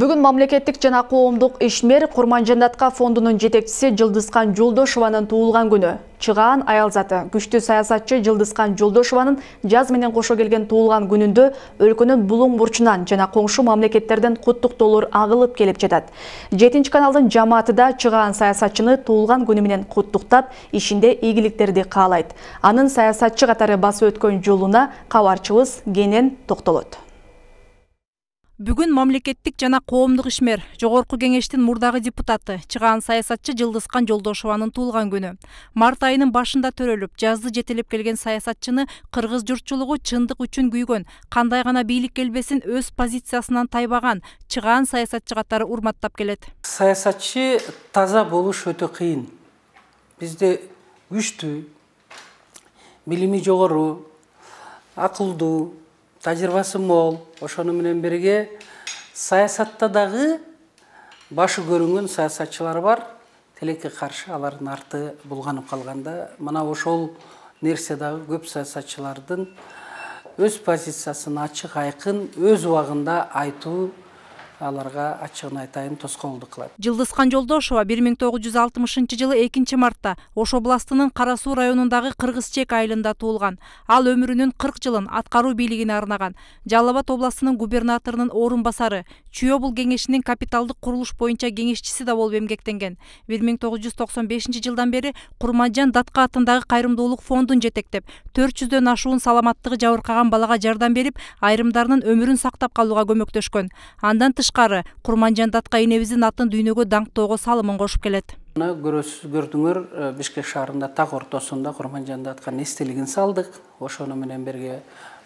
бүгүн мамлекеттик жана коомдук ишмер Курман Жандатка фондунун жетекчиси жылдызкан жолдошованын туулган күнү чыгаан аялзаты күчтүү саясатчы жылдызкан Жолдошованын жаз менен кошо келген туулган күнүндө өлкөнүн булуң бурчунан жана коңшу мамлекеттерден куттуктоолор агылып келип жатат 7 каналдын жамааты да чыгаан саясатчыны туулган күнү менен куттуктап ишинде ийгиликтерди каалайт анын саясатчы катары басып өткөн жолуна кабарчыбыз кенен токтолот бүгүн мамлекеттик жана коомдук ишмер жогорку кеңештин мурдагы депутаты чыгаан саясатчы жылдызкан жолдошованын туулган күнү март айынын башында төрөлүп жазды жетелеп келген саясатчыны кыргыз журтчулугу чындык үчүн күйгөн кандай гана бийлик келбесин өз позициясынан тайбаган чыгаан саясатчы катары урматтап келет саясатчы таза болуш өтө кыйын бизде күчтүү билими жогору акылдуу тажрыйбасы мол ошону менен бирге саясатта дагы башы көрүнгөн саясатчылар бар тилекке каршы алардын арты булганып калганда мына ошол нерсе дагы көп саясатчылардын өз позициясын ачык айкын өз убагында айтуу аларга ачыгын айтайын тоскоолдук кылат жылдысқан жолдошова бир миң тогуз жүз алтымышынчы жылы экинчи мартта ош областынын кара суу районундагы кыргыз чек айылында туулган ал өмүрүнүн кырк жылын аткаруу бийлигине арнаган жалал абад областынын губернаторунун орун басары чүй обул кеңешинин капиталдык курулуш боюнча кеңешчиси да болуп эмгектенген бир миң тогуз жүз токсон бешинчи жылдан бери курманжан датка атындагы кайрымдуулук фондун жетектеп төрт жүздөн ашуун саламаттыгы жабыркаган балага жардам берип айрымдарынын өмүрүн сактап калууга көмөктөшкөн андан тыш тышкары курманжан датка энебиздин атын дүйнөгө даңктоого салымын кошуп келет мына көрөсүз көрдүңөр э, бишкек шаарында так ортосунда курманжан датканын эстелигин салдык ошону менен бирге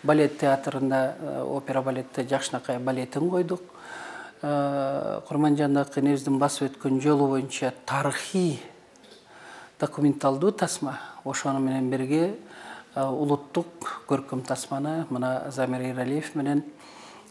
балет театрында э, опера балетте жакшынакай балетин койдук э, курманжан датка энебиздин басып өткөн жолу боюнча тарыхый документалдуу тасма ошону менен бирге улуттук көркөм тасманы мына замир эралиев менен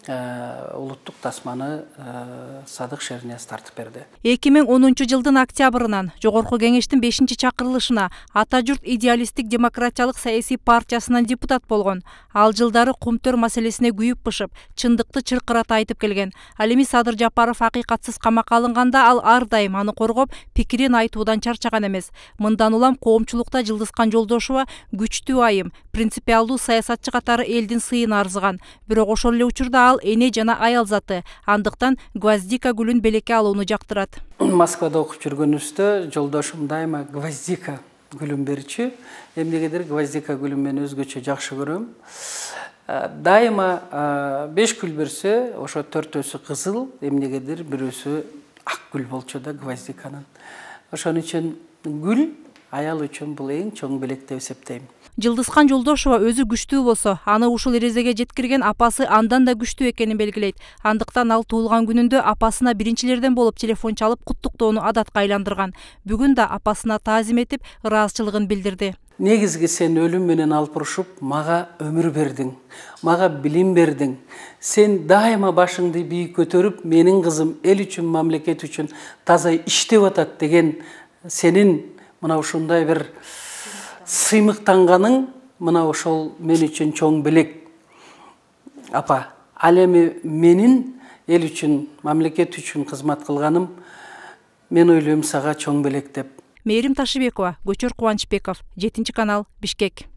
Э, улуттук тасманы э, садык шериняз тартып берди эки миң онунчу жылдын октябрынан жогорку кеңештин бешинчи чакырылышына ата журт идеалисттик демократиялык саясий партиясынан депутат болгон ал жылдары кумтөр маселесине күйүп бышып чындыкты чыркырата айтып келген ал эми садыр жапаров акыйкатсыз камакка алынганда ал ар дайым аны коргоп пикирин айтуудан чарчаган эмес мындан улам коомчулукта жылдызкан жолдошова күчтүү айым принципиалдуу саясатчы катары элдин сыйын арзыган бирок ошол эле учурда ал ал эне жана аял заты андыктан гвоздика гүлүн белекке алууну жактырат москвада окуп жүргөнүбүздө жолдошум дайыма гвоздика гүлүн берчү эмнегедир гвоздика гүлүн мен өзгөчө жакшы көрөм э, дайыма э, беш гүл берсе ошо төртөөсү кызыл эмнегедир бирөөсү ак гүл болчу да гвоздиканын ошон үчүн гүл аял үчүн бул эң чоң белек деп эсептейм жылдызхан жолдошова өзү күчтүү болсо аны ушул эрезеге жеткирген апасы андан да күчтүү экенин белгилейт андыктан ал туулган күнүндө апасына биринчилерден болуп телефон чалып куттуктоону адатка айландырган бүгүн да апасына таазим этип ыраазычылыгын билдирди негизги сен өлүм менен алып урушуп мага өмүр бердиң мага билим бердиң сен дайыма башыңды бийик көтөрүп менин кызым эл үчүн мамлекет үчүн таза иштеп атат деген сенин мынау ушундай бір сыймықтанғаның мынау ошол мен үчүн чоң белек апа ал эми менин эл үчүн мамлекет үчүн кызмат кылганым мен ойлойм сага чоң белек деп мээрим ташыбекова көчөр кубанычбеков жетинчи канал бишкек